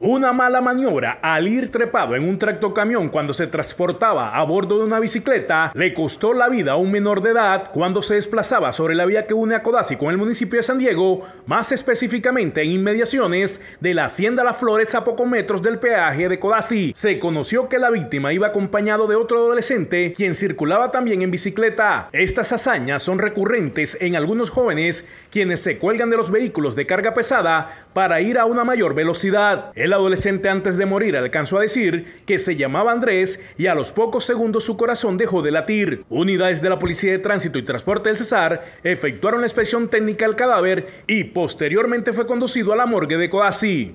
Una mala maniobra al ir trepado en un tractocamión cuando se transportaba a bordo de una bicicleta le costó la vida a un menor de edad cuando se desplazaba sobre la vía que une a Codazzi con el municipio de San Diego, más específicamente en inmediaciones de la Hacienda Las Flores a pocos metros del peaje de Codazzi. Se conoció que la víctima iba acompañado de otro adolescente quien circulaba también en bicicleta. Estas hazañas son recurrentes en algunos jóvenes quienes se cuelgan de los vehículos de carga pesada para ir a una mayor velocidad. El adolescente antes de morir alcanzó a decir que se llamaba Andrés y a los pocos segundos su corazón dejó de latir. Unidades de la Policía de Tránsito y Transporte del Cesar efectuaron la inspección técnica al cadáver y posteriormente fue conducido a la morgue de Coasi.